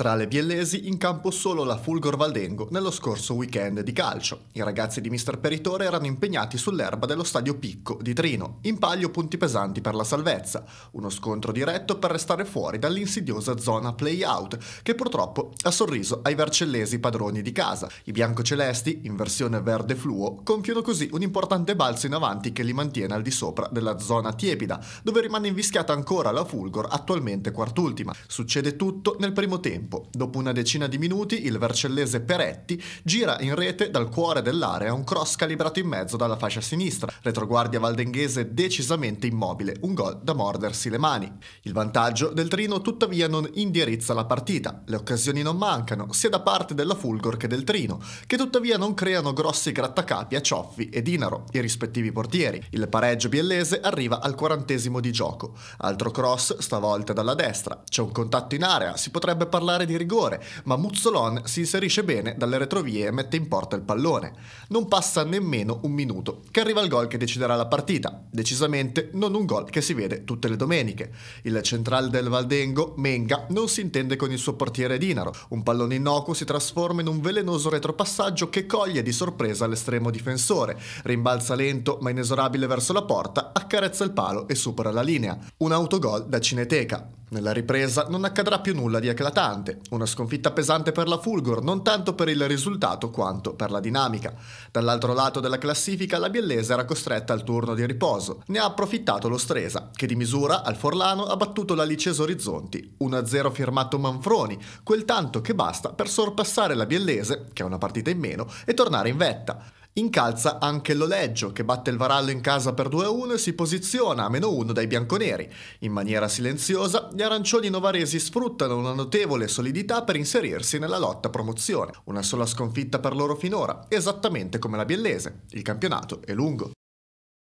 Tra le biellesi in campo solo la Fulgor Valdengo nello scorso weekend di calcio. I ragazzi di Mister Peritore erano impegnati sull'erba dello stadio Picco di Trino, in palio punti pesanti per la salvezza, uno scontro diretto per restare fuori dall'insidiosa zona play-out che purtroppo ha sorriso ai vercellesi padroni di casa. I biancocelesti, in versione verde fluo, compiono così un importante balzo in avanti che li mantiene al di sopra della zona tiepida, dove rimane invischiata ancora la Fulgor attualmente quartultima. Succede tutto nel primo tempo tempo. Dopo una decina di minuti il vercellese Peretti gira in rete dal cuore dell'area un cross calibrato in mezzo dalla fascia sinistra, retroguardia valdenghese decisamente immobile, un gol da mordersi le mani. Il vantaggio del Trino tuttavia non indirizza la partita, le occasioni non mancano sia da parte della Fulgor che del Trino, che tuttavia non creano grossi grattacapi a Cioffi e Dinaro, i rispettivi portieri. Il pareggio biellese arriva al quarantesimo di gioco. Altro cross stavolta dalla destra, c'è un contatto in area, si potrebbe parlare parlare di rigore, ma Muzzolon si inserisce bene dalle retrovie e mette in porta il pallone. Non passa nemmeno un minuto, che arriva il gol che deciderà la partita. Decisamente non un gol che si vede tutte le domeniche. Il centrale del Valdengo, Menga, non si intende con il suo portiere Dinaro. Un pallone innocuo si trasforma in un velenoso retropassaggio che coglie di sorpresa l'estremo difensore. Rimbalza lento ma inesorabile verso la porta, accarezza il palo e supera la linea. Un autogol da Cineteca. Nella ripresa non accadrà più nulla di eclatante, una sconfitta pesante per la Fulgor non tanto per il risultato quanto per la dinamica. Dall'altro lato della classifica la Biellese era costretta al turno di riposo, ne ha approfittato lo Stresa, che di misura al Forlano ha battuto la Liceso Orizzonti, 1-0 firmato Manfroni, quel tanto che basta per sorpassare la Biellese, che ha una partita in meno, e tornare in vetta. Incalza anche l'Oleggio che batte il Varallo in casa per 2-1 e si posiziona a meno 1 dai bianconeri. In maniera silenziosa gli arancioni novaresi sfruttano una notevole solidità per inserirsi nella lotta promozione. Una sola sconfitta per loro finora, esattamente come la Biellese. Il campionato è lungo.